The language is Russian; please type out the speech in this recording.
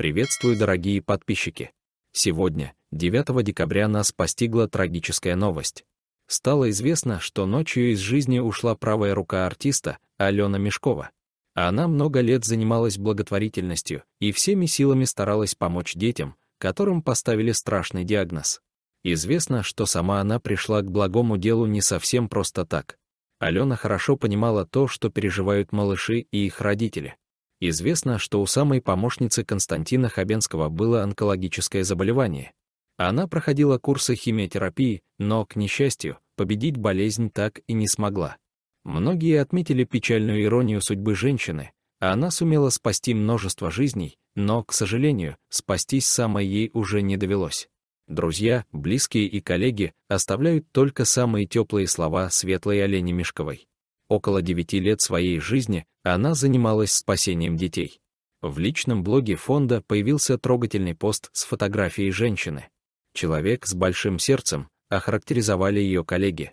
Приветствую, дорогие подписчики! Сегодня, 9 декабря, нас постигла трагическая новость. Стало известно, что ночью из жизни ушла правая рука артиста, Алена Мешкова. Она много лет занималась благотворительностью и всеми силами старалась помочь детям, которым поставили страшный диагноз. Известно, что сама она пришла к благому делу не совсем просто так. Алена хорошо понимала то, что переживают малыши и их родители. Известно, что у самой помощницы Константина Хабенского было онкологическое заболевание. Она проходила курсы химиотерапии, но, к несчастью, победить болезнь так и не смогла. Многие отметили печальную иронию судьбы женщины. Она сумела спасти множество жизней, но, к сожалению, спастись самой ей уже не довелось. Друзья, близкие и коллеги оставляют только самые теплые слова светлой Олени Мешковой. Около 9 лет своей жизни она занималась спасением детей. В личном блоге фонда появился трогательный пост с фотографией женщины. Человек с большим сердцем, охарактеризовали ее коллеги.